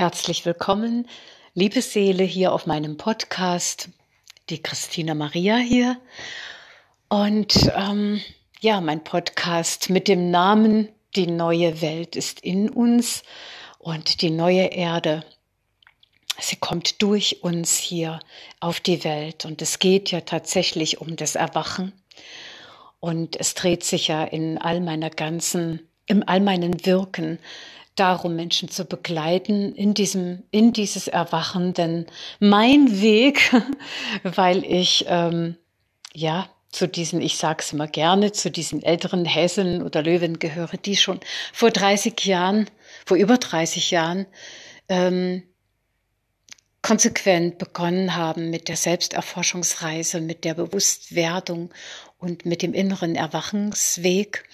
Herzlich willkommen, liebe Seele, hier auf meinem Podcast. Die Christina Maria hier. Und ähm, ja, mein Podcast mit dem Namen Die neue Welt ist in uns und die neue Erde. Sie kommt durch uns hier auf die Welt. Und es geht ja tatsächlich um das Erwachen. Und es dreht sich ja in all meiner ganzen, in all meinen Wirken darum, Menschen zu begleiten in diesem, in dieses Erwachen, denn mein Weg, weil ich, ähm, ja, zu diesen, ich sag's immer gerne, zu diesen älteren Hessen oder Löwen gehöre, die schon vor 30 Jahren, vor über 30 Jahren, ähm, konsequent begonnen haben mit der Selbsterforschungsreise, mit der Bewusstwerdung und mit dem inneren Erwachungsweg.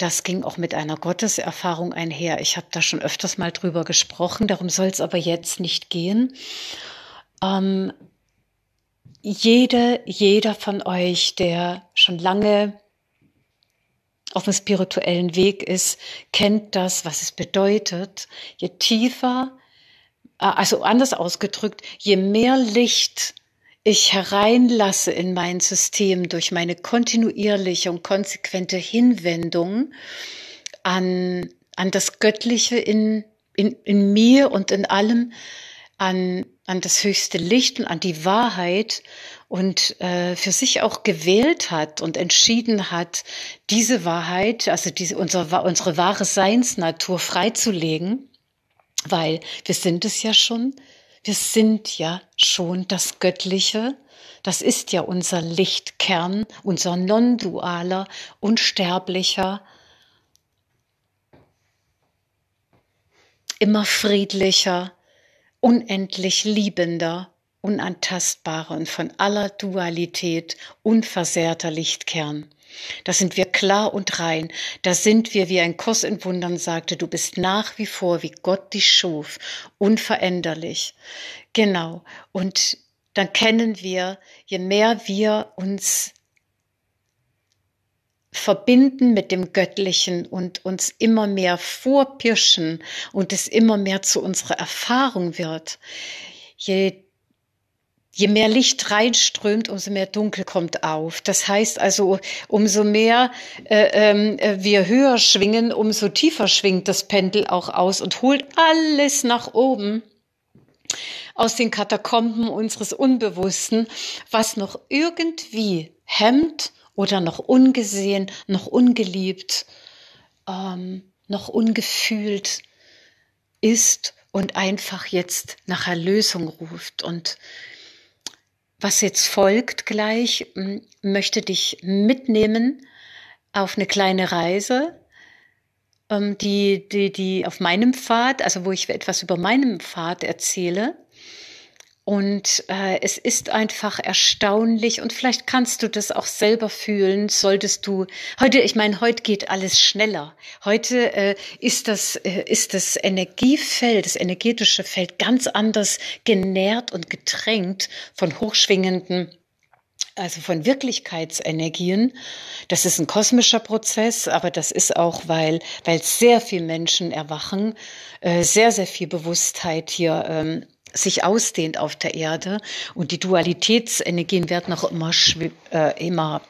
Das ging auch mit einer Gotteserfahrung einher. Ich habe da schon öfters mal drüber gesprochen, darum soll es aber jetzt nicht gehen. Ähm, jede, jeder von euch, der schon lange auf dem spirituellen Weg ist, kennt das, was es bedeutet. Je tiefer, äh, also anders ausgedrückt, je mehr Licht ich hereinlasse in mein System durch meine kontinuierliche und konsequente Hinwendung an, an das Göttliche in, in, in mir und in allem, an, an das höchste Licht und an die Wahrheit und äh, für sich auch gewählt hat und entschieden hat, diese Wahrheit, also diese, unsere, unsere wahre Seinsnatur freizulegen, weil wir sind es ja schon, wir sind ja schon das Göttliche, das ist ja unser Lichtkern, unser non-dualer, unsterblicher, immer friedlicher, unendlich liebender, unantastbarer und von aller Dualität unversehrter Lichtkern. Da sind wir klar und rein. Da sind wir, wie ein Kurs in Wundern sagte, du bist nach wie vor, wie Gott dich schuf, unveränderlich. Genau. Und dann kennen wir, je mehr wir uns verbinden mit dem Göttlichen und uns immer mehr vorpirschen und es immer mehr zu unserer Erfahrung wird, je Je mehr Licht reinströmt, umso mehr Dunkel kommt auf. Das heißt also, umso mehr äh, äh, wir höher schwingen, umso tiefer schwingt das Pendel auch aus und holt alles nach oben aus den Katakomben unseres Unbewussten, was noch irgendwie hemmt oder noch ungesehen, noch ungeliebt, ähm, noch ungefühlt ist und einfach jetzt nach Erlösung ruft und was jetzt folgt gleich, möchte dich mitnehmen auf eine kleine Reise, ähm, die, die, die auf meinem Pfad, also wo ich etwas über meinen Pfad erzähle, und äh, es ist einfach erstaunlich und vielleicht kannst du das auch selber fühlen, solltest du heute, ich meine, heute geht alles schneller. Heute äh, ist, das, äh, ist das Energiefeld, das energetische Feld ganz anders genährt und getränkt von hochschwingenden also von Wirklichkeitsenergien. Das ist ein kosmischer Prozess, aber das ist auch, weil, weil sehr viele Menschen erwachen, äh, sehr, sehr viel Bewusstheit hier ähm, sich ausdehnt auf der Erde und die Dualitätsenergien werden auch immer, äh, immer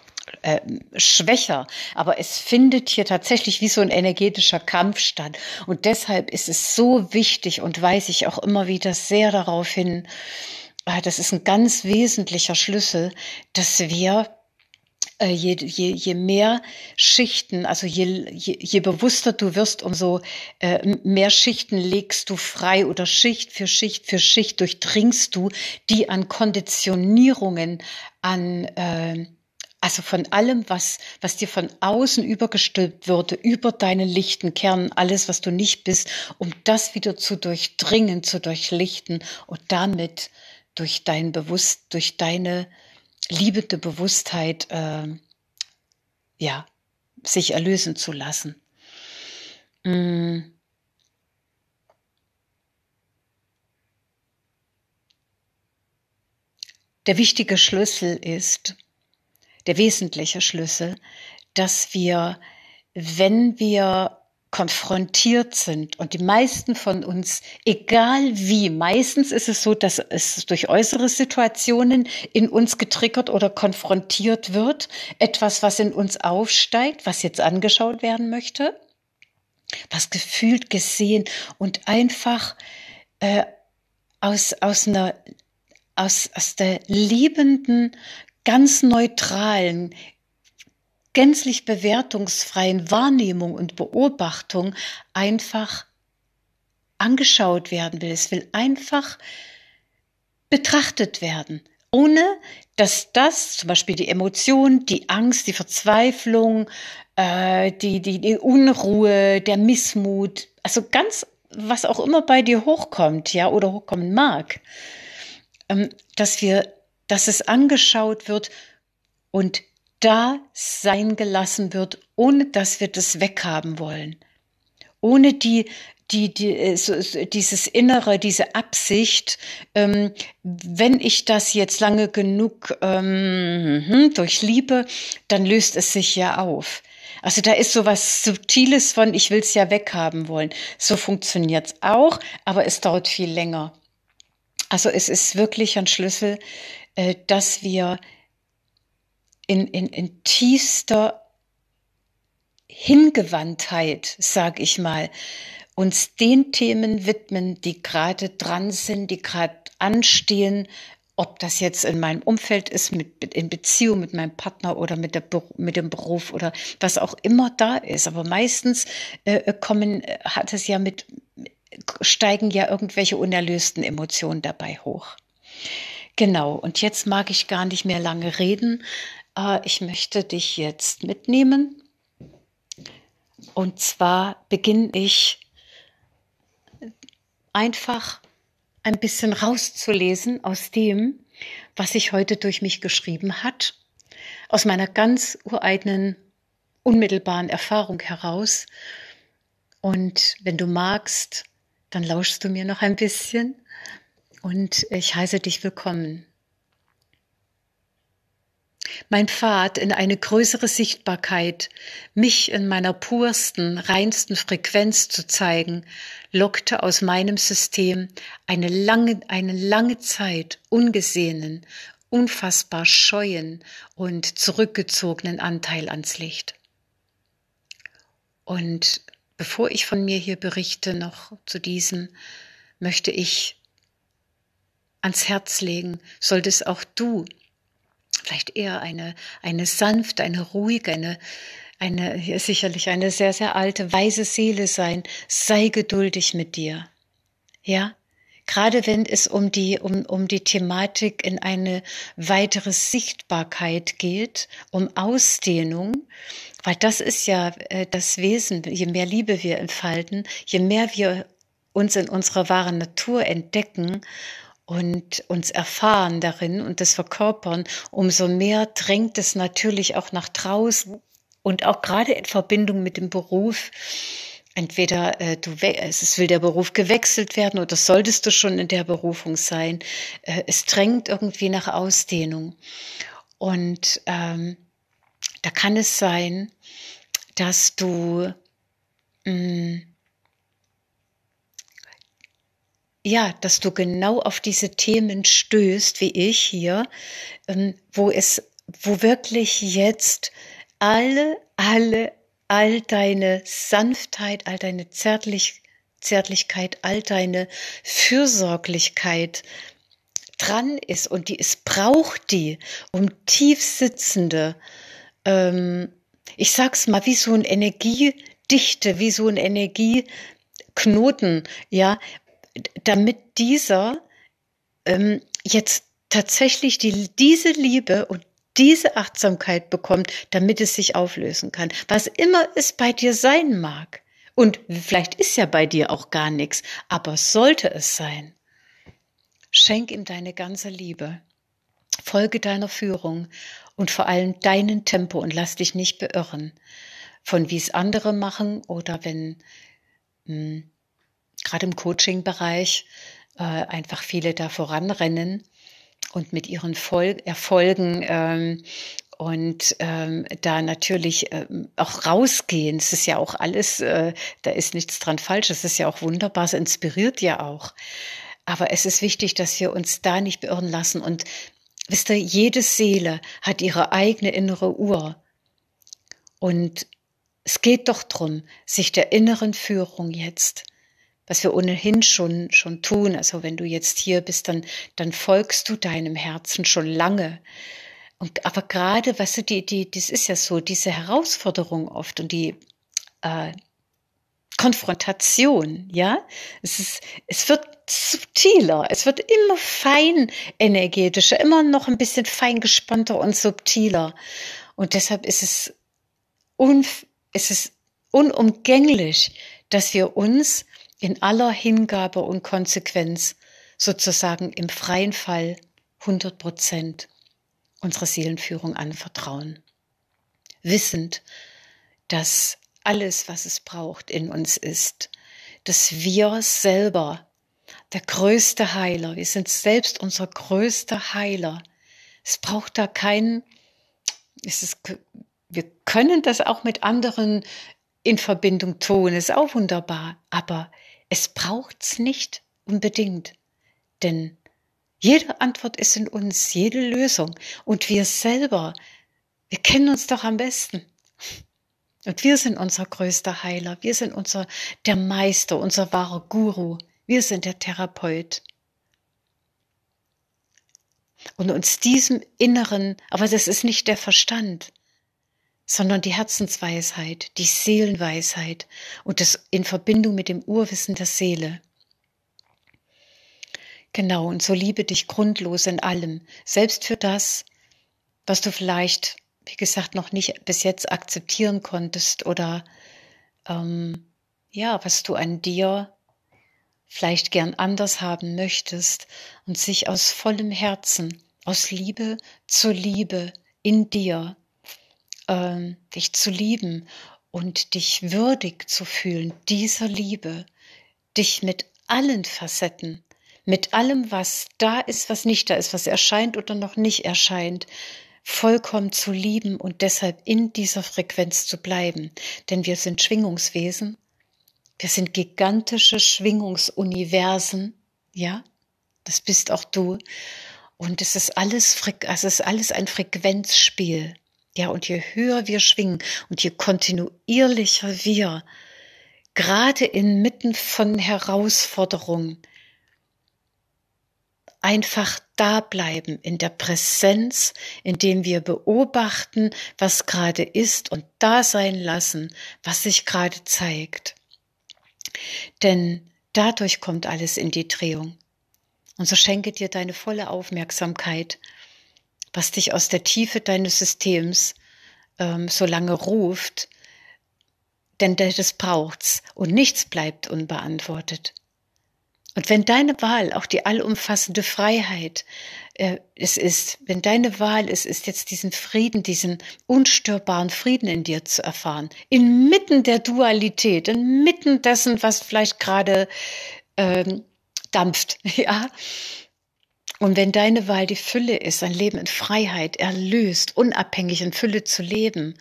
äh, schwächer. Aber es findet hier tatsächlich wie so ein energetischer Kampf statt. Und deshalb ist es so wichtig und weise ich auch immer wieder sehr darauf hin, ah, das ist ein ganz wesentlicher Schlüssel, dass wir äh, je, je, je mehr Schichten, also je, je, je bewusster du wirst, umso äh, mehr Schichten legst du frei oder Schicht für Schicht für Schicht durchdringst du, die an Konditionierungen, an äh, also von allem, was, was dir von außen übergestülpt würde, über deinen lichten Kern, alles, was du nicht bist, um das wieder zu durchdringen, zu durchlichten und damit durch dein Bewusst, durch deine liebende Bewusstheit äh, ja, sich erlösen zu lassen. Mm. Der wichtige Schlüssel ist, der wesentliche Schlüssel, dass wir, wenn wir konfrontiert sind. Und die meisten von uns, egal wie, meistens ist es so, dass es durch äußere Situationen in uns getriggert oder konfrontiert wird. Etwas, was in uns aufsteigt, was jetzt angeschaut werden möchte, was gefühlt gesehen und einfach äh, aus, aus einer aus, aus der liebenden, ganz neutralen, gänzlich bewertungsfreien Wahrnehmung und Beobachtung einfach angeschaut werden will. Es will einfach betrachtet werden, ohne dass das zum Beispiel die Emotion, die Angst, die Verzweiflung, äh, die, die, die Unruhe, der Missmut, also ganz was auch immer bei dir hochkommt, ja, oder hochkommen mag, ähm, dass wir, dass es angeschaut wird und da sein gelassen wird, ohne dass wir das weghaben wollen. Ohne die, die, die, äh, so, so, dieses Innere, diese Absicht, ähm, wenn ich das jetzt lange genug ähm, hm, durchliebe, dann löst es sich ja auf. Also da ist so was Subtiles von, ich will's ja weghaben wollen. So funktioniert's auch, aber es dauert viel länger. Also es ist wirklich ein Schlüssel, äh, dass wir in, in, in tiefster Hingewandtheit, sag ich mal, uns den Themen widmen, die gerade dran sind, die gerade anstehen, ob das jetzt in meinem Umfeld ist, mit, in Beziehung mit meinem Partner oder mit, der, mit dem Beruf oder was auch immer da ist. Aber meistens äh, äh kommen, äh, hat es ja mit, steigen ja irgendwelche unerlösten Emotionen dabei hoch. Genau, und jetzt mag ich gar nicht mehr lange reden. Äh, ich möchte dich jetzt mitnehmen. Und zwar beginne ich einfach ein bisschen rauszulesen aus dem, was sich heute durch mich geschrieben hat, aus meiner ganz ureigenen, unmittelbaren Erfahrung heraus. Und wenn du magst, dann lauschst du mir noch ein bisschen. Und ich heiße dich willkommen mein Pfad in eine größere Sichtbarkeit, mich in meiner pursten, reinsten Frequenz zu zeigen, lockte aus meinem System eine lange, eine lange Zeit ungesehenen, unfassbar scheuen und zurückgezogenen Anteil ans Licht. Und bevor ich von mir hier berichte, noch zu diesem, möchte ich ans Herz legen, solltest auch du vielleicht eher eine, eine sanfte, eine ruhige, eine, eine, sicherlich eine sehr, sehr alte, weise Seele sein. Sei geduldig mit dir. Ja? Gerade wenn es um die, um, um die Thematik in eine weitere Sichtbarkeit geht, um Ausdehnung, weil das ist ja äh, das Wesen, je mehr Liebe wir entfalten, je mehr wir uns in unserer wahren Natur entdecken und uns erfahren darin und das verkörpern, umso mehr drängt es natürlich auch nach draußen und auch gerade in Verbindung mit dem Beruf. Entweder äh, du es will der Beruf gewechselt werden oder solltest du schon in der Berufung sein. Äh, es drängt irgendwie nach Ausdehnung. Und ähm, da kann es sein, dass du mh, mm, Ja, dass du genau auf diese Themen stößt, wie ich hier, ähm, wo es, wo wirklich jetzt alle, alle, all deine Sanftheit, all deine Zärtlich Zärtlichkeit, all deine Fürsorglichkeit dran ist und die es braucht die, um tiefsitzende, ähm, ich sag's mal, wie so ein Energiedichte, wie so ein Energieknoten, ja, damit dieser ähm, jetzt tatsächlich die, diese Liebe und diese Achtsamkeit bekommt, damit es sich auflösen kann. Was immer es bei dir sein mag. Und vielleicht ist ja bei dir auch gar nichts, aber sollte es sein. Schenk ihm deine ganze Liebe. Folge deiner Führung und vor allem deinen Tempo und lass dich nicht beirren von wie es andere machen oder wenn mh, hm, gerade im Coaching-Bereich äh, einfach viele da voranrennen und mit ihren Vol Erfolgen ähm, und ähm, da natürlich ähm, auch rausgehen. Es ist ja auch alles, äh, da ist nichts dran falsch. Es ist ja auch wunderbar, es inspiriert ja auch. Aber es ist wichtig, dass wir uns da nicht beirren lassen. Und wisst ihr, jede Seele hat ihre eigene innere Uhr. Und es geht doch drum, sich der inneren Führung jetzt was wir ohnehin schon, schon tun. Also wenn du jetzt hier bist, dann, dann folgst du deinem Herzen schon lange. Und, aber gerade, weißt du, die, die, das ist ja so, diese Herausforderung oft und die, äh, Konfrontation, ja? Es ist, es wird subtiler, es wird immer fein energetischer, immer noch ein bisschen feingespannter und subtiler. Und deshalb ist es, un, ist es unumgänglich, dass wir uns in aller Hingabe und Konsequenz, sozusagen im freien Fall 100 Prozent unserer Seelenführung anvertrauen. Wissend, dass alles, was es braucht, in uns ist, dass wir selber der größte Heiler, wir sind selbst unser größter Heiler. Es braucht da keinen, es ist, wir können das auch mit anderen in Verbindung tun, ist auch wunderbar, aber es braucht es nicht unbedingt, denn jede Antwort ist in uns, jede Lösung und wir selber, wir kennen uns doch am besten. Und wir sind unser größter Heiler, wir sind unser der Meister, unser wahrer Guru, wir sind der Therapeut. Und uns diesem Inneren, aber das ist nicht der Verstand, sondern die Herzensweisheit, die Seelenweisheit und das in Verbindung mit dem Urwissen der Seele. Genau, und so liebe dich grundlos in allem, selbst für das, was du vielleicht, wie gesagt, noch nicht bis jetzt akzeptieren konntest oder ähm, ja, was du an dir vielleicht gern anders haben möchtest und sich aus vollem Herzen, aus Liebe zur Liebe in dir äh, dich zu lieben und dich würdig zu fühlen dieser Liebe, dich mit allen Facetten, mit allem, was da ist, was nicht da ist, was erscheint oder noch nicht erscheint, vollkommen zu lieben und deshalb in dieser Frequenz zu bleiben. Denn wir sind Schwingungswesen, wir sind gigantische Schwingungsuniversen, ja, das bist auch du. Und es ist alles, es ist alles ein Frequenzspiel. Ja, und je höher wir schwingen und je kontinuierlicher wir, gerade inmitten von Herausforderungen, einfach da bleiben in der Präsenz, indem wir beobachten, was gerade ist und da sein lassen, was sich gerade zeigt. Denn dadurch kommt alles in die Drehung. Und so schenke dir deine volle Aufmerksamkeit was dich aus der Tiefe deines Systems ähm, so lange ruft, denn das braucht's und nichts bleibt unbeantwortet. Und wenn deine Wahl auch die allumfassende Freiheit äh, es ist, wenn deine Wahl es ist, jetzt diesen Frieden, diesen unstörbaren Frieden in dir zu erfahren, inmitten der Dualität, inmitten dessen, was vielleicht gerade ähm, dampft, ja, und wenn deine Wahl die Fülle ist, ein Leben in Freiheit, erlöst, unabhängig in Fülle zu leben,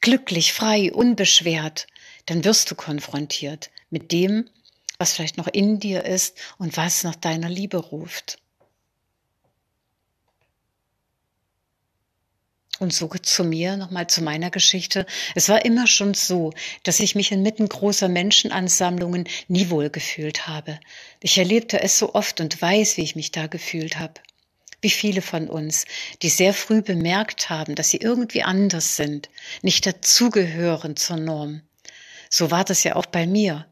glücklich, frei, unbeschwert, dann wirst du konfrontiert mit dem, was vielleicht noch in dir ist und was nach deiner Liebe ruft. Und so zu mir, nochmal zu meiner Geschichte. Es war immer schon so, dass ich mich inmitten großer Menschenansammlungen nie wohl gefühlt habe. Ich erlebte es so oft und weiß, wie ich mich da gefühlt habe. Wie viele von uns, die sehr früh bemerkt haben, dass sie irgendwie anders sind, nicht dazugehören zur Norm. So war das ja auch bei mir.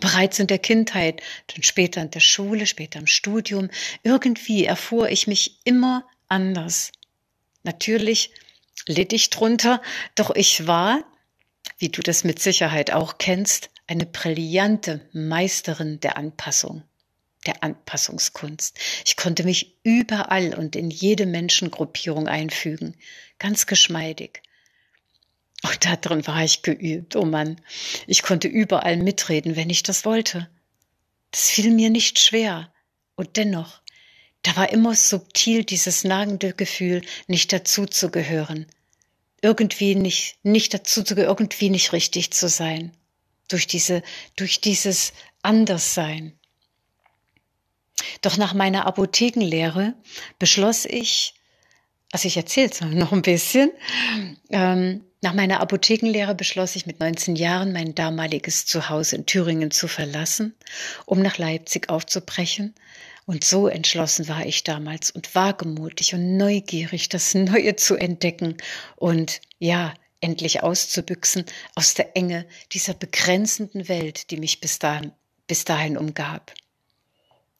bereits in der Kindheit, dann später in der Schule, später im Studium, irgendwie erfuhr ich mich immer anders. Natürlich litt ich drunter, doch ich war, wie du das mit Sicherheit auch kennst, eine brillante Meisterin der Anpassung, der Anpassungskunst. Ich konnte mich überall und in jede Menschengruppierung einfügen, ganz geschmeidig. Und darin war ich geübt, oh Mann. Ich konnte überall mitreden, wenn ich das wollte. Das fiel mir nicht schwer. Und dennoch da war immer subtil dieses nagende Gefühl, nicht dazuzugehören, irgendwie nicht, nicht dazu zu irgendwie nicht richtig zu sein, durch diese, durch dieses Anderssein. Doch nach meiner Apothekenlehre beschloss ich, also ich erzähle es noch ein bisschen, ähm, nach meiner Apothekenlehre beschloss ich mit 19 Jahren, mein damaliges Zuhause in Thüringen zu verlassen, um nach Leipzig aufzubrechen, und so entschlossen war ich damals und wagemutig und neugierig, das Neue zu entdecken und ja, endlich auszubüchsen aus der Enge dieser begrenzenden Welt, die mich bis dahin, bis dahin umgab.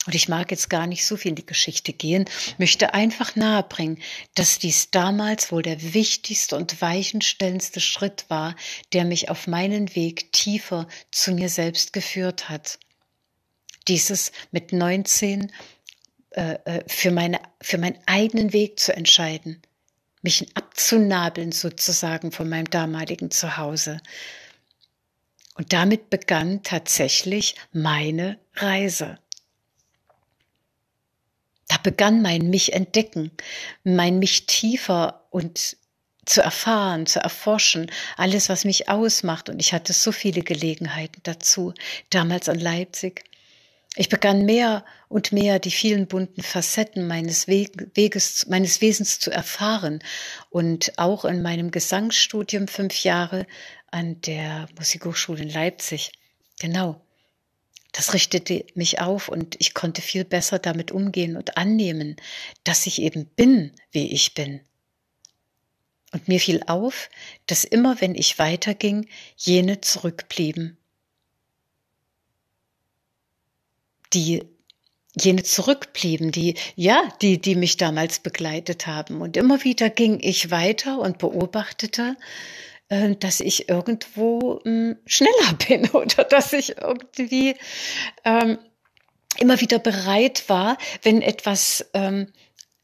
Und ich mag jetzt gar nicht so viel in die Geschichte gehen, möchte einfach nahebringen, dass dies damals wohl der wichtigste und weichenstellendste Schritt war, der mich auf meinen Weg tiefer zu mir selbst geführt hat dieses mit 19 äh, äh, für, meine, für meinen eigenen Weg zu entscheiden, mich abzunabeln sozusagen von meinem damaligen Zuhause. Und damit begann tatsächlich meine Reise. Da begann mein mich entdecken, mein mich tiefer und zu erfahren, zu erforschen, alles, was mich ausmacht. Und ich hatte so viele Gelegenheiten dazu, damals in Leipzig. Ich begann mehr und mehr die vielen bunten Facetten meines Weges, meines Wesens zu erfahren und auch in meinem Gesangsstudium fünf Jahre an der Musikhochschule in Leipzig. Genau. Das richtete mich auf und ich konnte viel besser damit umgehen und annehmen, dass ich eben bin, wie ich bin. Und mir fiel auf, dass immer wenn ich weiterging, jene zurückblieben die jene zurückblieben, die, ja, die, die mich damals begleitet haben. Und immer wieder ging ich weiter und beobachtete, äh, dass ich irgendwo hm, schneller bin oder dass ich irgendwie ähm, immer wieder bereit war, wenn etwas ähm,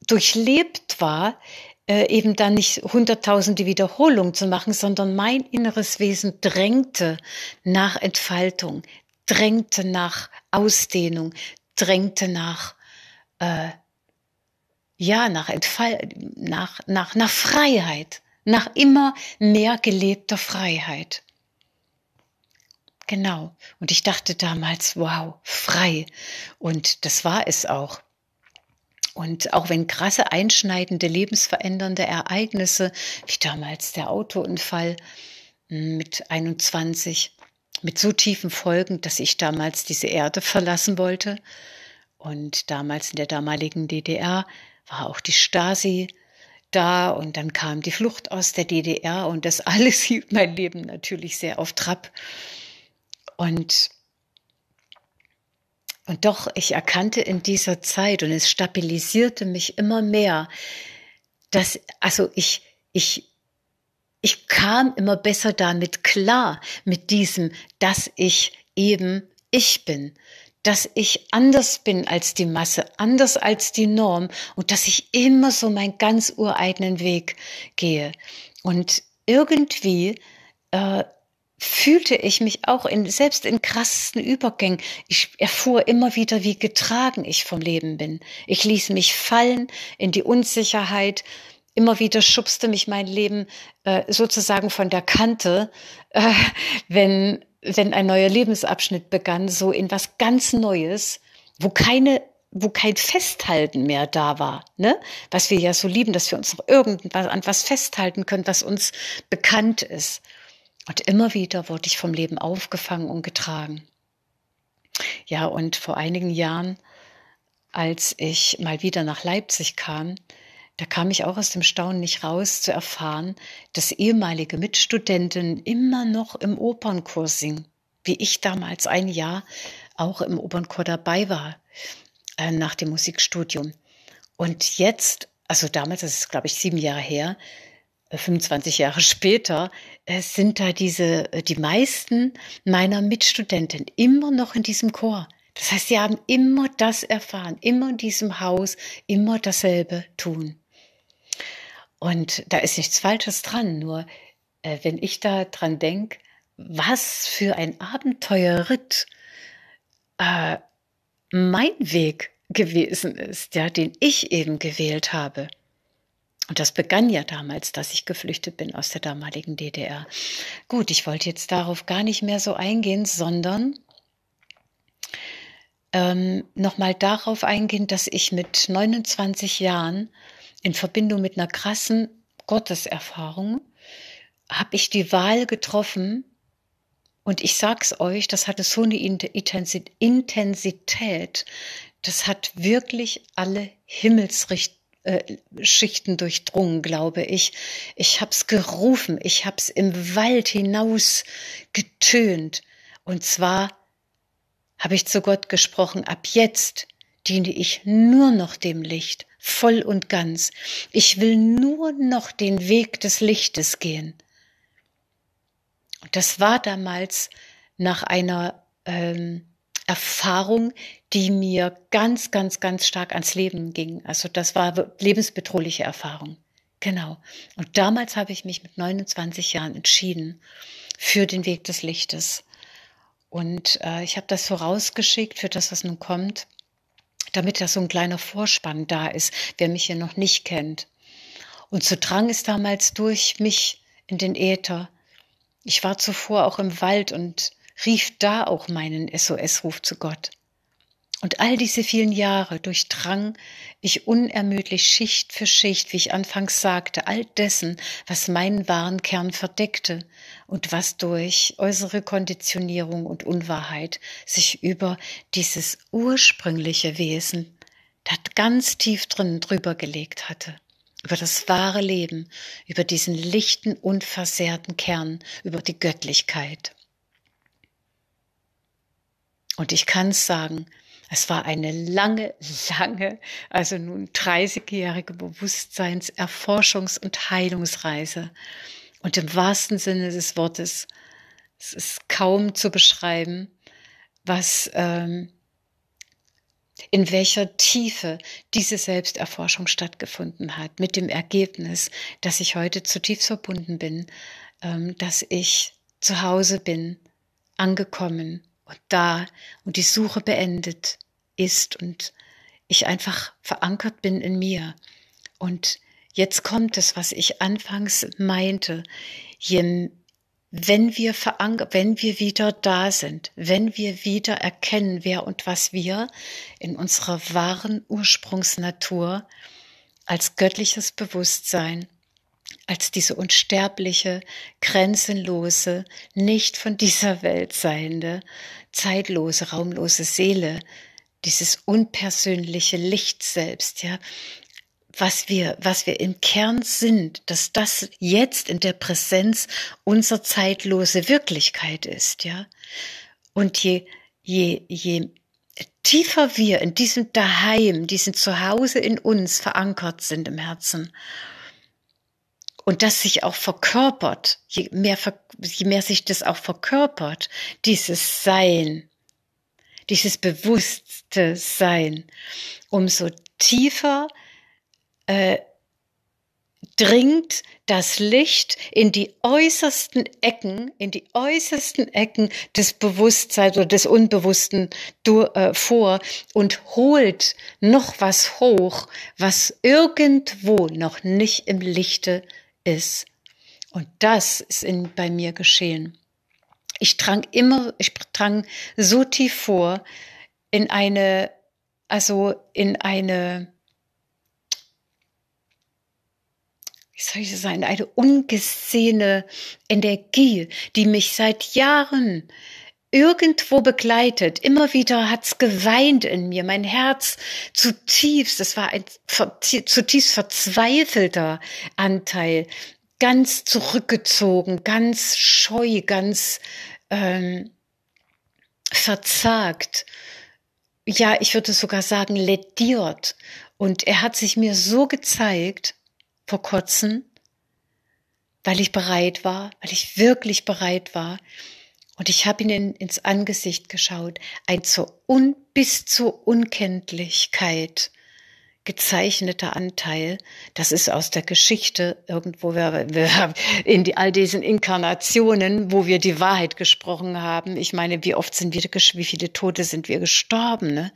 durchlebt war, äh, eben dann nicht hunderttausende Wiederholungen zu machen, sondern mein inneres Wesen drängte nach Entfaltung, drängte nach Ausdehnung, drängte nach, äh, ja, nach Entfall, nach, nach, nach Freiheit, nach immer mehr gelebter Freiheit. Genau. Und ich dachte damals, wow, frei. Und das war es auch. Und auch wenn krasse, einschneidende, lebensverändernde Ereignisse, wie damals der Autounfall hm, mit 21, mit so tiefen Folgen, dass ich damals diese Erde verlassen wollte. Und damals in der damaligen DDR war auch die Stasi da und dann kam die Flucht aus der DDR und das alles hielt mein Leben natürlich sehr auf Trab. Und, und doch, ich erkannte in dieser Zeit und es stabilisierte mich immer mehr, dass, also ich, ich ich kam immer besser damit klar, mit diesem, dass ich eben ich bin, dass ich anders bin als die Masse, anders als die Norm und dass ich immer so meinen ganz ureigenen Weg gehe. Und irgendwie äh, fühlte ich mich auch in, selbst in krassesten Übergängen. Ich erfuhr immer wieder, wie getragen ich vom Leben bin. Ich ließ mich fallen in die Unsicherheit, immer wieder schubste mich mein Leben äh, sozusagen von der Kante, äh, wenn, wenn ein neuer Lebensabschnitt begann, so in was ganz Neues, wo keine wo kein Festhalten mehr da war, ne? Was wir ja so lieben, dass wir uns noch irgendwas an was festhalten können, was uns bekannt ist. Und immer wieder wurde ich vom Leben aufgefangen und getragen. Ja, und vor einigen Jahren, als ich mal wieder nach Leipzig kam, da kam ich auch aus dem Staunen nicht raus, zu erfahren, dass ehemalige Mitstudenten immer noch im Opernchor singen, wie ich damals ein Jahr auch im Opernchor dabei war äh, nach dem Musikstudium. Und jetzt, also damals, das ist glaube ich sieben Jahre her, 25 äh, Jahre später, äh, sind da diese, äh, die meisten meiner Mitstudenten immer noch in diesem Chor. Das heißt, sie haben immer das erfahren, immer in diesem Haus, immer dasselbe tun. Und da ist nichts Falsches dran, nur äh, wenn ich da dran denke, was für ein Abenteuerritt äh, mein Weg gewesen ist, ja, den ich eben gewählt habe. Und das begann ja damals, dass ich geflüchtet bin aus der damaligen DDR. Gut, ich wollte jetzt darauf gar nicht mehr so eingehen, sondern ähm, nochmal darauf eingehen, dass ich mit 29 Jahren in Verbindung mit einer krassen Gotteserfahrung, habe ich die Wahl getroffen, und ich sag's euch, das hatte so eine Intensität, das hat wirklich alle Himmelsschichten äh, durchdrungen, glaube ich. Ich hab's gerufen, ich hab's im Wald hinaus getönt. Und zwar habe ich zu Gott gesprochen, ab jetzt diene ich nur noch dem Licht voll und ganz. Ich will nur noch den Weg des Lichtes gehen. das war damals nach einer ähm, Erfahrung, die mir ganz, ganz, ganz stark ans Leben ging. Also das war lebensbedrohliche Erfahrung. Genau. Und damals habe ich mich mit 29 Jahren entschieden für den Weg des Lichtes. Und äh, ich habe das vorausgeschickt für das, was nun kommt damit da so ein kleiner Vorspann da ist, wer mich hier noch nicht kennt. Und so drang es damals durch mich in den Äther. Ich war zuvor auch im Wald und rief da auch meinen SOS-Ruf zu Gott. Und all diese vielen Jahre durchdrang ich unermüdlich Schicht für Schicht, wie ich anfangs sagte, all dessen, was meinen wahren Kern verdeckte, und was durch äußere Konditionierung und Unwahrheit sich über dieses ursprüngliche Wesen, das ganz tief drin drüber gelegt hatte, über das wahre Leben, über diesen lichten, unversehrten Kern, über die Göttlichkeit. Und ich kann sagen, es war eine lange, lange, also nun 30-jährige Bewusstseins-, Erforschungs- und Heilungsreise, und im wahrsten Sinne des Wortes, es ist kaum zu beschreiben, was, ähm, in welcher Tiefe diese Selbsterforschung stattgefunden hat, mit dem Ergebnis, dass ich heute zutiefst verbunden bin, ähm, dass ich zu Hause bin, angekommen und da und die Suche beendet ist und ich einfach verankert bin in mir und Jetzt kommt es, was ich anfangs meinte. Je, wenn wir verankern, wenn wir wieder da sind, wenn wir wieder erkennen, wer und was wir in unserer wahren Ursprungsnatur als göttliches Bewusstsein, als diese unsterbliche, grenzenlose, nicht von dieser Welt seiende, zeitlose, raumlose Seele, dieses unpersönliche Licht selbst, ja, was wir, was wir im Kern sind, dass das jetzt in der Präsenz unser zeitlose Wirklichkeit ist, ja. Und je, je, je tiefer wir in diesem Daheim, diesem Zuhause in uns verankert sind im Herzen, und das sich auch verkörpert, je mehr, je mehr sich das auch verkörpert, dieses Sein, dieses bewusste Sein, umso tiefer äh, dringt das Licht in die äußersten Ecken, in die äußersten Ecken des Bewusstseins oder des Unbewussten äh, vor und holt noch was hoch, was irgendwo noch nicht im Lichte ist. Und das ist in, bei mir geschehen. Ich drang immer, ich drang so tief vor in eine, also in eine, wie soll ich das sagen, eine ungesehene Energie, die mich seit Jahren irgendwo begleitet. Immer wieder hat's geweint in mir, mein Herz zutiefst. Es war ein zutiefst verzweifelter Anteil, ganz zurückgezogen, ganz scheu, ganz ähm, verzagt. Ja, ich würde sogar sagen, lediert. Und er hat sich mir so gezeigt, vor kurzem, weil ich bereit war, weil ich wirklich bereit war. Und ich habe ihnen ins Angesicht geschaut, ein zur un bis zur Unkenntlichkeit gezeichneter Anteil. Das ist aus der Geschichte irgendwo, wir, wir, in die, all diesen Inkarnationen, wo wir die Wahrheit gesprochen haben. Ich meine, wie oft sind wir, wie viele Tote sind wir gestorben? Ne?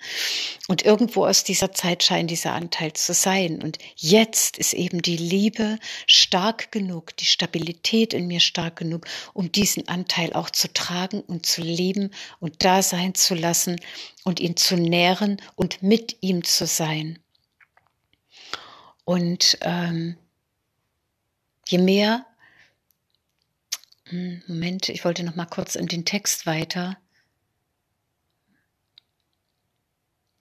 Und irgendwo aus dieser Zeit scheint dieser Anteil zu sein. Und jetzt ist eben die Liebe stark genug, die Stabilität in mir stark genug, um diesen Anteil auch zu tragen und zu leben und da sein zu lassen und ihn zu nähren und mit ihm zu sein. Und ähm, je mehr, hm, Moment, ich wollte noch mal kurz in den Text weiter.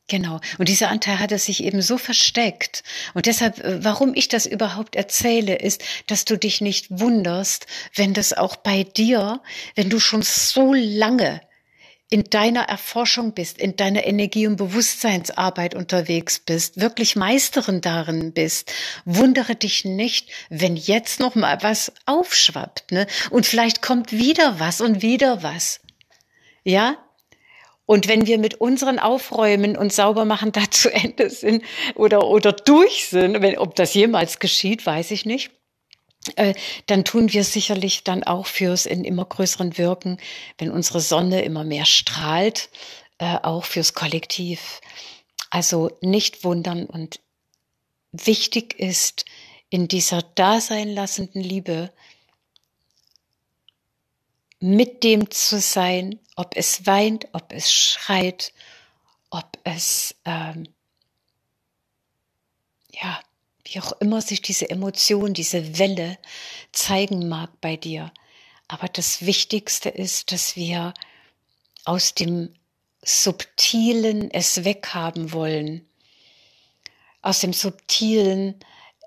Genau. Und dieser Anteil hat es sich eben so versteckt. Und deshalb, äh, warum ich das überhaupt erzähle, ist, dass du dich nicht wunderst, wenn das auch bei dir, wenn du schon so lange in deiner Erforschung bist, in deiner Energie- und Bewusstseinsarbeit unterwegs bist, wirklich Meisterin darin bist, wundere dich nicht, wenn jetzt noch mal was aufschwappt, ne? Und vielleicht kommt wieder was und wieder was. Ja? Und wenn wir mit unseren Aufräumen und Saubermachen da zu Ende sind oder, oder durch sind, wenn, ob das jemals geschieht, weiß ich nicht äh, dann tun wir sicherlich dann auch fürs in immer größeren Wirken, wenn unsere Sonne immer mehr strahlt, äh, auch fürs Kollektiv. Also nicht wundern und wichtig ist in dieser daseinlassenden Liebe mit dem zu sein, ob es weint, ob es schreit, ob es ähm, ja wie auch immer sich diese Emotion, diese Welle zeigen mag bei dir. Aber das Wichtigste ist, dass wir aus dem Subtilen es weghaben wollen, aus dem Subtilen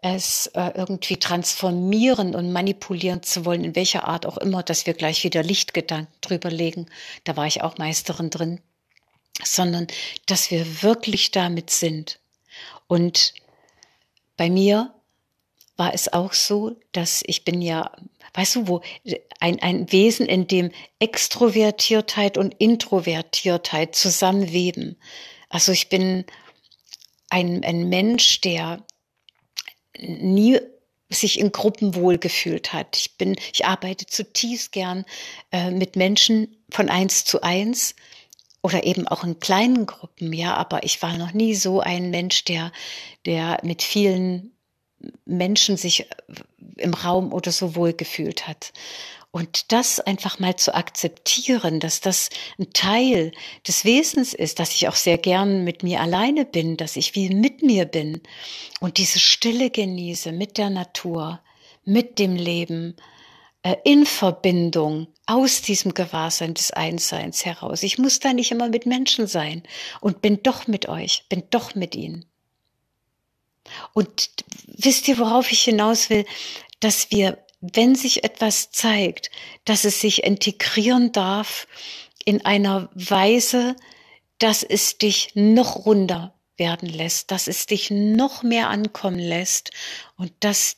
es äh, irgendwie transformieren und manipulieren zu wollen, in welcher Art auch immer, dass wir gleich wieder Lichtgedanken drüber legen. Da war ich auch Meisterin drin, sondern dass wir wirklich damit sind und bei mir war es auch so, dass ich bin ja, weißt du wo, ein, ein Wesen, in dem Extrovertiertheit und Introvertiertheit zusammenweben. Also ich bin ein, ein Mensch, der nie sich in Gruppen wohlgefühlt hat. Ich bin, ich arbeite zutiefst gern äh, mit Menschen von eins zu eins oder eben auch in kleinen Gruppen, ja, aber ich war noch nie so ein Mensch, der, der mit vielen Menschen sich im Raum oder so wohl gefühlt hat. Und das einfach mal zu akzeptieren, dass das ein Teil des Wesens ist, dass ich auch sehr gern mit mir alleine bin, dass ich wie mit mir bin und diese Stille genieße mit der Natur, mit dem Leben, äh, in Verbindung aus diesem Gewahrsein des Einsseins heraus. Ich muss da nicht immer mit Menschen sein und bin doch mit euch, bin doch mit ihnen. Und wisst ihr, worauf ich hinaus will? Dass wir, wenn sich etwas zeigt, dass es sich integrieren darf in einer Weise, dass es dich noch runder werden lässt, dass es dich noch mehr ankommen lässt und dass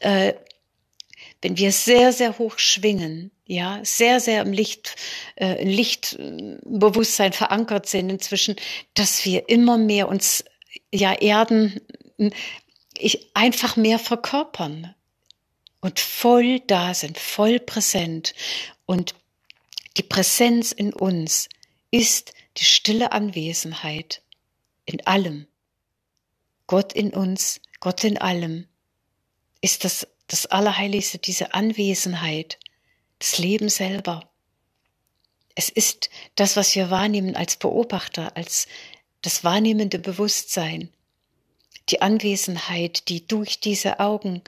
äh, wenn wir sehr, sehr hoch schwingen, ja, sehr, sehr im Licht, äh, Lichtbewusstsein verankert sind inzwischen, dass wir immer mehr uns ja erden, ich, einfach mehr verkörpern und voll da sind, voll präsent. Und die Präsenz in uns ist die stille Anwesenheit in allem. Gott in uns, Gott in allem, ist das das Allerheiligste, diese Anwesenheit, das Leben selber. Es ist das, was wir wahrnehmen als Beobachter, als das wahrnehmende Bewusstsein, die Anwesenheit, die durch diese Augen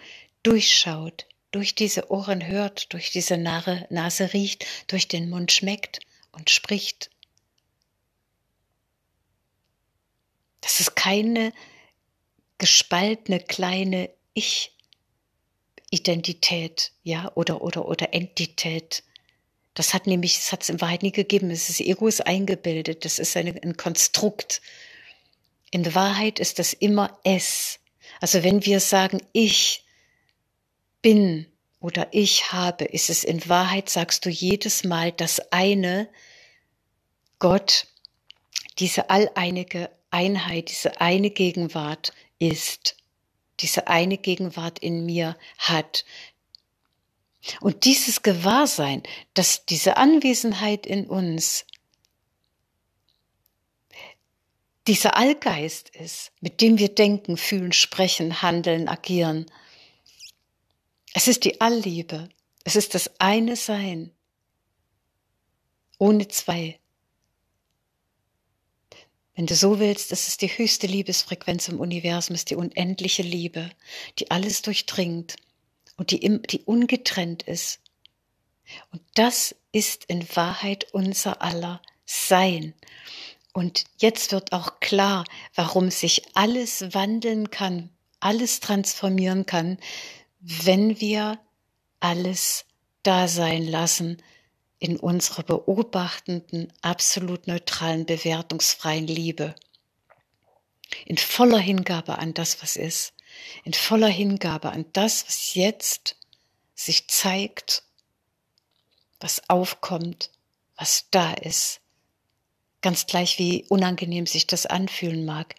durchschaut, durch diese Ohren hört, durch diese Nase riecht, durch den Mund schmeckt und spricht. Das ist keine gespaltene kleine Ich, anwesenheit Identität, ja, oder, oder, oder Entität. Das hat nämlich, es hat es in Wahrheit nie gegeben. Es ist Ego ist eingebildet. Das ist eine, ein Konstrukt. In der Wahrheit ist das immer es. Also wenn wir sagen, ich bin oder ich habe, ist es in Wahrheit, sagst du jedes Mal das eine, Gott, diese alleinige Einheit, diese eine Gegenwart ist diese eine Gegenwart in mir hat. Und dieses Gewahrsein, dass diese Anwesenheit in uns dieser Allgeist ist, mit dem wir denken, fühlen, sprechen, handeln, agieren. Es ist die Allliebe. Es ist das eine Sein. Ohne zwei. Wenn du so willst, ist es die höchste Liebesfrequenz im Universum, ist die unendliche Liebe, die alles durchdringt und die, im, die ungetrennt ist. Und das ist in Wahrheit unser aller Sein. Und jetzt wird auch klar, warum sich alles wandeln kann, alles transformieren kann, wenn wir alles da sein lassen, in unserer beobachtenden, absolut neutralen, bewertungsfreien Liebe, in voller Hingabe an das, was ist, in voller Hingabe an das, was jetzt sich zeigt, was aufkommt, was da ist, ganz gleich wie unangenehm sich das anfühlen mag,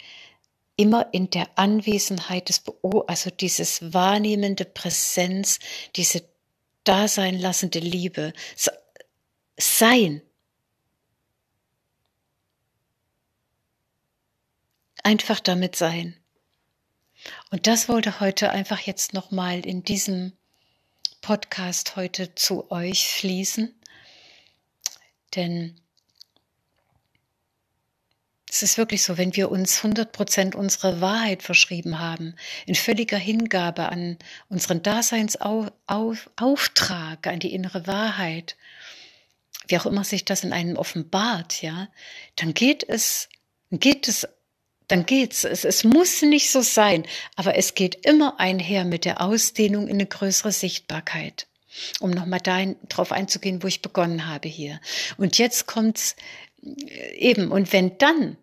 immer in der Anwesenheit des Beo, also dieses wahrnehmende Präsenz, diese da daseinlassende Liebe, das sein. Einfach damit sein. Und das wollte heute einfach jetzt nochmal in diesem Podcast heute zu euch fließen. Denn es ist wirklich so, wenn wir uns 100% unsere Wahrheit verschrieben haben, in völliger Hingabe an unseren Daseinsauftrag, an die innere Wahrheit, wie auch immer sich das in einem offenbart, ja, dann geht es, geht es, dann geht's. Es, es muss nicht so sein, aber es geht immer einher mit der Ausdehnung in eine größere Sichtbarkeit. Um nochmal darauf einzugehen, wo ich begonnen habe hier. Und jetzt kommt's äh, eben. Und wenn dann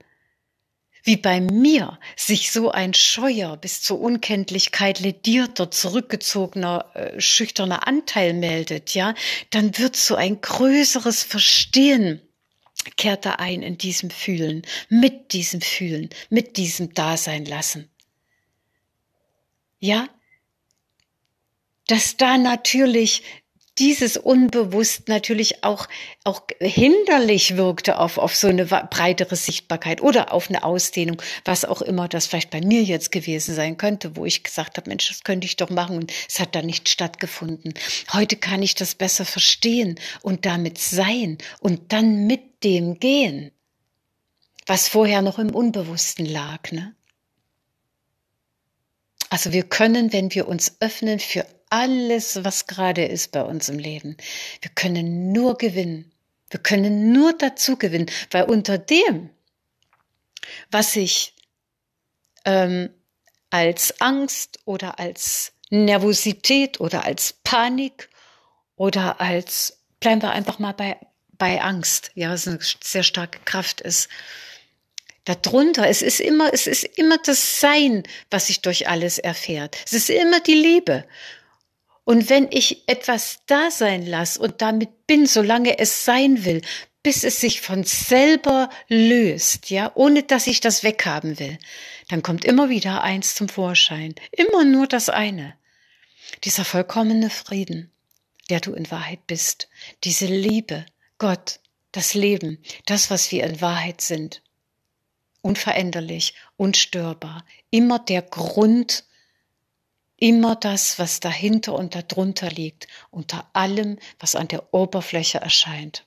wie bei mir sich so ein scheuer bis zur Unkenntlichkeit ledierter, zurückgezogener, äh, schüchterner Anteil meldet, ja, dann wird so ein größeres Verstehen kehrt da ein in diesem Fühlen, mit diesem Fühlen, mit diesem Dasein lassen. Ja, dass da natürlich dieses unbewusst natürlich auch, auch hinderlich wirkte auf, auf so eine breitere Sichtbarkeit oder auf eine Ausdehnung, was auch immer das vielleicht bei mir jetzt gewesen sein könnte, wo ich gesagt habe, Mensch, das könnte ich doch machen und es hat da nicht stattgefunden. Heute kann ich das besser verstehen und damit sein und dann mit dem gehen, was vorher noch im Unbewussten lag, ne? Also wir können, wenn wir uns öffnen für alles, was gerade ist bei uns im Leben. Wir können nur gewinnen. Wir können nur dazu gewinnen, weil unter dem, was ich ähm, als Angst oder als Nervosität oder als Panik oder als, bleiben wir einfach mal bei, bei Angst, ja, was eine sehr starke Kraft ist. Darunter, es ist immer, es ist immer das Sein, was sich durch alles erfährt. Es ist immer die Liebe. Und wenn ich etwas da sein lasse und damit bin, solange es sein will, bis es sich von selber löst, ja, ohne dass ich das weghaben will, dann kommt immer wieder eins zum Vorschein. Immer nur das eine. Dieser vollkommene Frieden, der du in Wahrheit bist. Diese Liebe, Gott, das Leben, das, was wir in Wahrheit sind. Unveränderlich, unstörbar. Immer der Grund immer das, was dahinter und darunter liegt, unter allem, was an der Oberfläche erscheint.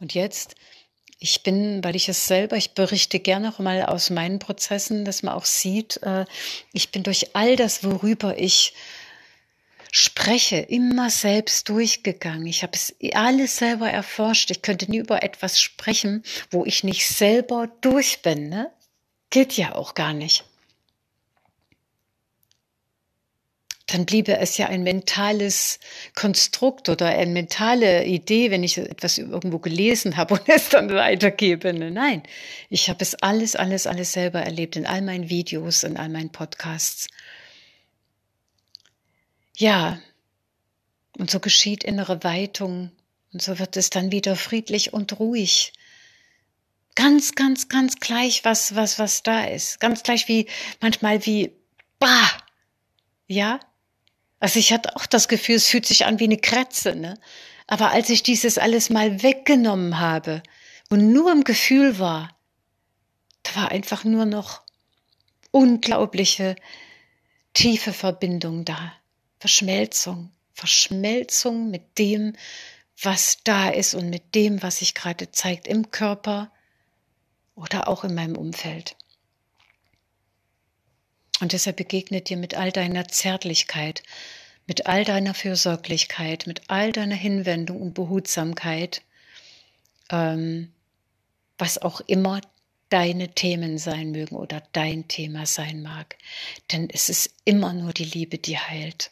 Und jetzt, ich bin, weil ich es selber, ich berichte gerne auch mal aus meinen Prozessen, dass man auch sieht, äh, ich bin durch all das, worüber ich spreche, immer selbst durchgegangen. Ich habe es alles selber erforscht. Ich könnte nie über etwas sprechen, wo ich nicht selber durch bin. Ne? Gilt ja auch gar nicht. dann bliebe es ja ein mentales Konstrukt oder eine mentale Idee, wenn ich etwas irgendwo gelesen habe und es dann weitergebe. Nein, ich habe es alles, alles, alles selber erlebt in all meinen Videos, in all meinen Podcasts. Ja, und so geschieht innere Weitung und so wird es dann wieder friedlich und ruhig ganz, ganz, ganz gleich, was, was, was da ist. Ganz gleich wie, manchmal wie, bah, ja, also ich hatte auch das Gefühl, es fühlt sich an wie eine Kratze. Ne? Aber als ich dieses alles mal weggenommen habe und nur im Gefühl war, da war einfach nur noch unglaubliche tiefe Verbindung da. Verschmelzung. Verschmelzung mit dem, was da ist und mit dem, was sich gerade zeigt im Körper oder auch in meinem Umfeld. Und deshalb begegnet dir mit all deiner Zärtlichkeit, mit all deiner Fürsorglichkeit, mit all deiner Hinwendung und Behutsamkeit, ähm, was auch immer deine Themen sein mögen oder dein Thema sein mag. Denn es ist immer nur die Liebe, die heilt.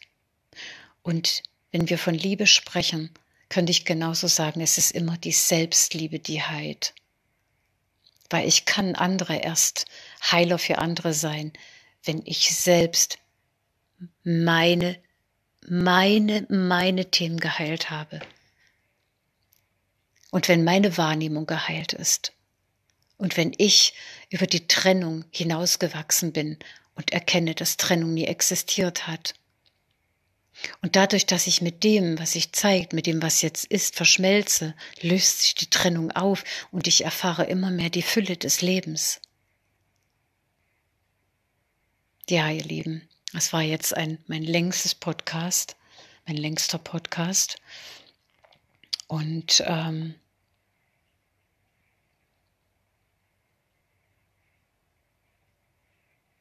Und wenn wir von Liebe sprechen, könnte ich genauso sagen, es ist immer die Selbstliebe, die heilt. Weil ich kann andere erst Heiler für andere sein, wenn ich selbst meine, meine, meine Themen geheilt habe. Und wenn meine Wahrnehmung geheilt ist. Und wenn ich über die Trennung hinausgewachsen bin und erkenne, dass Trennung nie existiert hat. Und dadurch, dass ich mit dem, was sich zeigt, mit dem, was jetzt ist, verschmelze, löst sich die Trennung auf und ich erfahre immer mehr die Fülle des Lebens. Ja, ihr Lieben, das war jetzt ein, mein längstes Podcast, mein längster Podcast. Und ähm,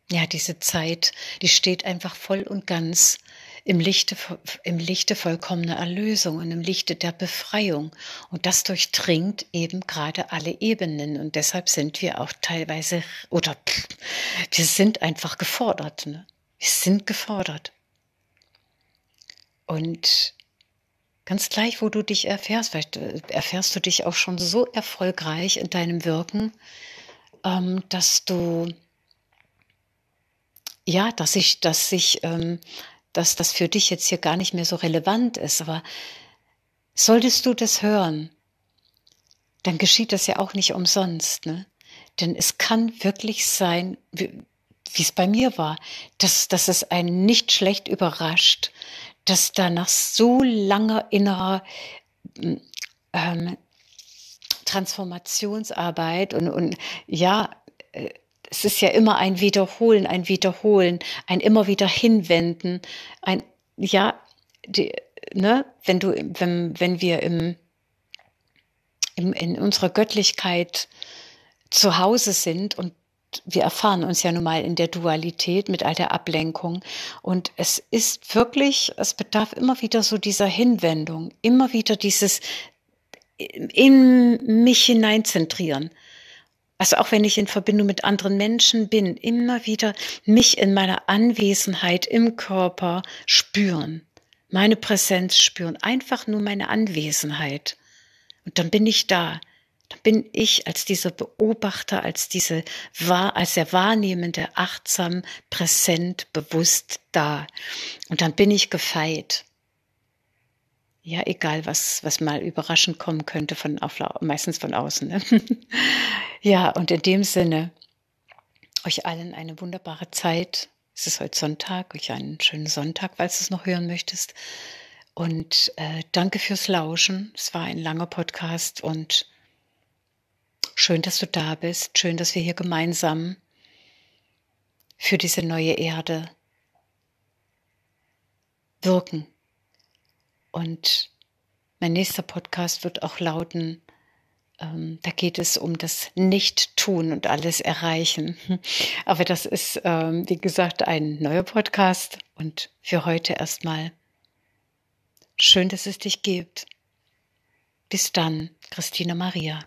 ja, diese Zeit, die steht einfach voll und ganz im Lichte, im Lichte vollkommener Erlösung und im Lichte der Befreiung. Und das durchdringt eben gerade alle Ebenen. Und deshalb sind wir auch teilweise, oder wir sind einfach gefordert. Ne? Wir sind gefordert. Und ganz gleich, wo du dich erfährst, vielleicht äh, erfährst du dich auch schon so erfolgreich in deinem Wirken, ähm, dass du ja, dass ich, dass ich, ähm, dass das für dich jetzt hier gar nicht mehr so relevant ist, aber solltest du das hören, dann geschieht das ja auch nicht umsonst. Ne? Denn es kann wirklich sein, wie es bei mir war, dass, dass es einen nicht schlecht überrascht, dass da nach so langer innerer hm, ähm, Transformationsarbeit und, und ja, äh, es ist ja immer ein Wiederholen, ein Wiederholen, ein immer wieder hinwenden, ein, ja, die, ne, wenn du, wenn, wenn wir im, im, in unserer Göttlichkeit zu Hause sind und wir erfahren uns ja nun mal in der Dualität mit all der Ablenkung. Und es ist wirklich, es bedarf immer wieder so dieser Hinwendung, immer wieder dieses in mich hineinzentrieren. Also auch wenn ich in Verbindung mit anderen Menschen bin, immer wieder mich in meiner Anwesenheit im Körper spüren, meine Präsenz spüren, einfach nur meine Anwesenheit. Und dann bin ich da. Dann bin ich als dieser Beobachter, als diese als der Wahrnehmende achtsam, präsent, bewusst da. Und dann bin ich gefeit ja, egal, was, was mal überraschend kommen könnte, von meistens von außen. Ne? ja, und in dem Sinne, euch allen eine wunderbare Zeit. Es ist heute Sonntag, euch einen schönen Sonntag, falls du es noch hören möchtest. Und äh, danke fürs Lauschen. Es war ein langer Podcast und schön, dass du da bist. Schön, dass wir hier gemeinsam für diese neue Erde wirken und mein nächster Podcast wird auch lauten, ähm, da geht es um das Nicht-Tun und alles erreichen. Aber das ist, ähm, wie gesagt, ein neuer Podcast und für heute erstmal schön, dass es dich gibt. Bis dann, Christina Maria.